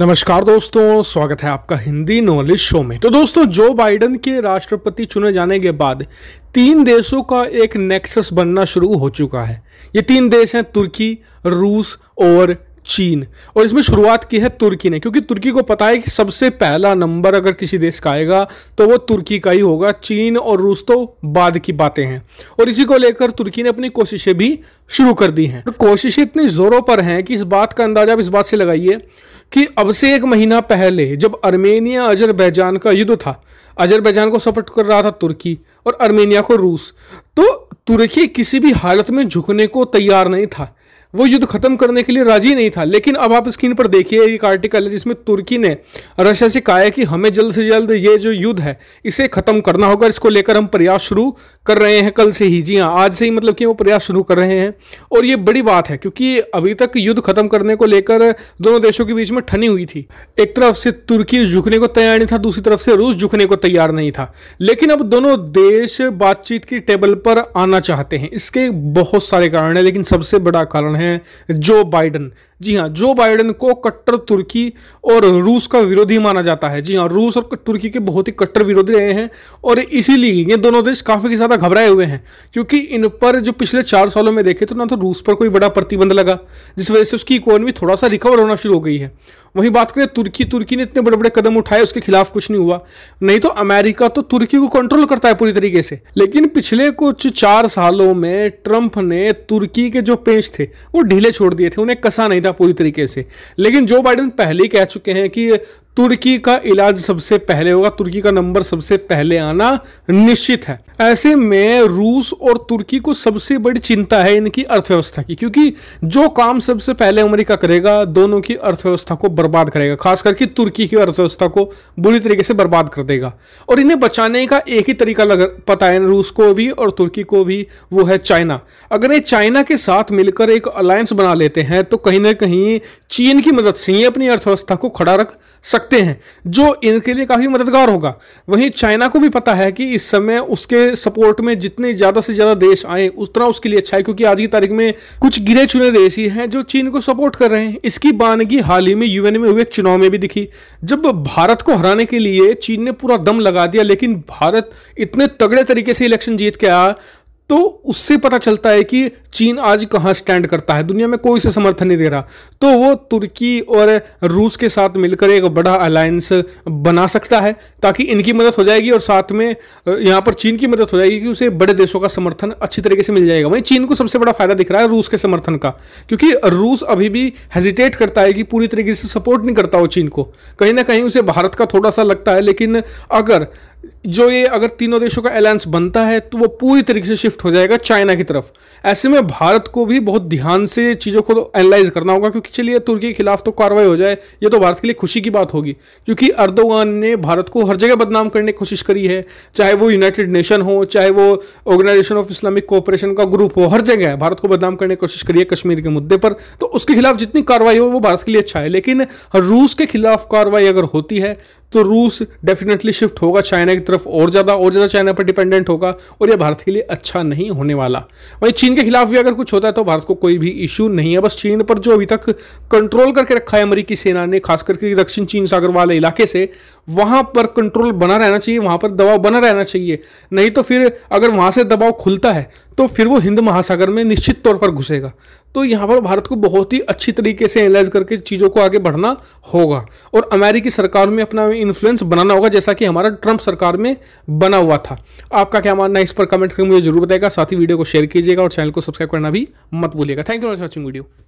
नमस्कार दोस्तों स्वागत है आपका हिंदी नॉलेज शो में तो दोस्तों जो बाइडन के राष्ट्रपति चुने जाने के बाद तीन देशों का एक नेक्सस बनना शुरू हो चुका है ये तीन देश हैं तुर्की रूस और चीन और इसमें शुरुआत की है तुर्की ने क्योंकि तुर्की को पता है कि सबसे पहला नंबर अगर किसी देश का आएगा तो वो तुर्की का ही होगा चीन और रूस तो बाद की बातें हैं और इसी को लेकर तुर्की ने अपनी कोशिशें भी शुरू कर दी हैं तो कोशिशें इतनी जोरों पर हैं कि इस बात का अंदाजा आप इस बात से लगाइए कि अब से एक महीना पहले जब अर्मेनिया अजरबैजान का युद्ध था अजरबैजान को सपोर्ट कर रहा था तुर्की और अर्मेनिया को रूस तो तुर्की किसी भी हालत में झुकने को तैयार नहीं था वो युद्ध खत्म करने के लिए राजी नहीं था लेकिन अब आप स्क्रीन पर देखिए एक आर्टिकल है जिसमें तुर्की ने रशिया से कहा है कि हमें जल्द से जल्द ये जो युद्ध है इसे खत्म करना होगा इसको लेकर हम प्रयास शुरू कर रहे हैं कल से ही जी हाँ आज से ही मतलब कि वो प्रयास शुरू कर रहे हैं और ये बड़ी बात है क्योंकि अभी तक युद्ध खत्म करने को लेकर दोनों देशों के बीच में ठनी हुई थी एक तरफ से तुर्की झुकने को तैयार नहीं था दूसरी तरफ से रूस झुकने को तैयार नहीं था लेकिन अब दोनों देश बातचीत की टेबल पर आना चाहते हैं इसके बहुत सारे कारण हैं लेकिन सबसे बड़ा कारण है जो बाइडन जी हाँ जो बाइडेन को कट्टर तुर्की और रूस का विरोधी माना जाता है जी हाँ रूस और तुर्की के बहुत ही कट्टर विरोधी रहे हैं और इसीलिए ये दोनों देश काफ़ी ज़्यादा घबराए हुए हैं क्योंकि इन पर जो पिछले चार सालों में देखे तो ना तो रूस पर कोई बड़ा प्रतिबंध लगा जिस वजह से उसकी इकोनॉमी थोड़ा सा रिकवर होना शुरू हो गई है वहीं बात करें तुर्की तुर्की ने इतने बड़े बड़े कदम उठाए उसके खिलाफ कुछ नहीं हुआ नहीं तो अमेरिका तो तुर्की को कंट्रोल करता है पूरी तरीके से लेकिन पिछले कुछ चार सालों में ट्रंप ने तुर्की के जो पेंच थे वो ढीले छोड़ दिए थे उन्हें कसा नहीं था पूरी तरीके से लेकिन जो बाइडन पहले ही कह चुके हैं कि तुर्की का इलाज सबसे पहले होगा तुर्की का नंबर सबसे पहले आना निश्चित है ऐसे में रूस और तुर्की को सबसे बड़ी चिंता है इनकी अर्थव्यवस्था की क्योंकि जो काम सबसे पहले अमेरिका करेगा दोनों की अर्थव्यवस्था को बर्बाद करेगा खास करके तुर्की की अर्थव्यवस्था को बुरी तरीके से बर्बाद कर देगा और इन्हें बचाने का एक ही तरीका लग पता है रूस को भी और तुर्की को भी वो है चाइना अगर ये चाइना के साथ मिलकर एक अलायंस बना लेते हैं तो कहीं ना कहीं चीन की मदद से ही अपनी अर्थव्यवस्था को खड़ा रख सकते सकते हैं जो इनके लिए काफ़ी मददगार होगा वहीं चाइना को भी पता है कि इस समय उसके सपोर्ट में जितने ज़्यादा से ज़्यादा देश आए उतना उसके लिए अच्छा है क्योंकि आज की तारीख में कुछ गिरे चुने देश ही हैं जो चीन को सपोर्ट कर रहे हैं इसकी बानगी हाल ही में यूएन में हुए चुनाव में भी दिखी जब भारत को हराने के लिए चीन ने पूरा दम लगा दिया लेकिन भारत इतने तगड़े तरीके से इलेक्शन जीत के आया तो उससे पता चलता है कि चीन आज कहाँ स्टैंड करता है दुनिया में कोई से समर्थन नहीं दे रहा तो वो तुर्की और रूस के साथ मिलकर एक बड़ा अलायंस बना सकता है ताकि इनकी मदद हो जाएगी और साथ में यहाँ पर चीन की मदद हो जाएगी कि उसे बड़े देशों का समर्थन अच्छी तरीके से मिल जाएगा वहीं चीन को सबसे बड़ा फायदा दिख रहा है रूस के समर्थन का क्योंकि रूस अभी भी हेजिटेट करता है कि पूरी तरीके से सपोर्ट नहीं करता वो चीन को कहीं ना कहीं उसे भारत का थोड़ा सा लगता है लेकिन अगर जो ये अगर तीनों देशों का अलायंस बनता है तो वो पूरी तरीके से शिफ्ट हो जाएगा चाइना की तरफ ऐसे में भारत को भी बहुत ध्यान से चीज़ों को एनालाइज करना होगा क्योंकि चलिए तुर्की के खिलाफ तो कार्रवाई हो जाए ये तो भारत के लिए खुशी की बात होगी क्योंकि अर्दोगान ने भारत को हर जगह बदनाम करने की कोशिश करी है चाहे वो यूनाइटेड नेशन हो चाहे वो ऑर्गेनाइजेशन ऑफ इस्लामिक कोऑपरेशन का ग्रुप हो हर जगह भारत को बदनाम करने की कोशिश करी है कश्मीर के मुद्दे पर तो उसके खिलाफ जितनी कार्रवाई हो वो भारत के लिए अच्छा है लेकिन रूस के खिलाफ कार्रवाई अगर होती है तो रूस डेफिनेटली शिफ्ट होगा चाइना की तरफ और ज़्यादा और ज़्यादा चाइना पर डिपेंडेंट होगा और यह भारत के लिए अच्छा नहीं होने वाला वहीं चीन के खिलाफ भी अगर कुछ होता है तो भारत को कोई भी इश्यू नहीं है बस चीन पर जो अभी तक कंट्रोल करके रखा है अमरीकी सेना ने खास करके दक्षिण चीन सागर वाले इलाके से वहाँ पर कंट्रोल बना रहना चाहिए वहाँ पर दबाव बना रहना चाहिए नहीं तो फिर अगर वहाँ से दबाव खुलता है तो फिर वो हिंद महासागर में निश्चित तौर पर घुसेगा तो यहाँ पर भारत को बहुत ही अच्छी तरीके से एनालाइज करके चीज़ों को आगे बढ़ना होगा और अमेरिकी सरकार में अपना इन्फ्लुएंस बनाना होगा जैसा कि हमारा ट्रंप सरकार में बना हुआ था आपका क्या मानना है इस पर कमेंट करके मुझे जरूर बताएगा साथ ही वीडियो को शेयर कीजिएगा और चैनल को सब्सक्राइब करना भी मत भूलिएगा thank you for watching video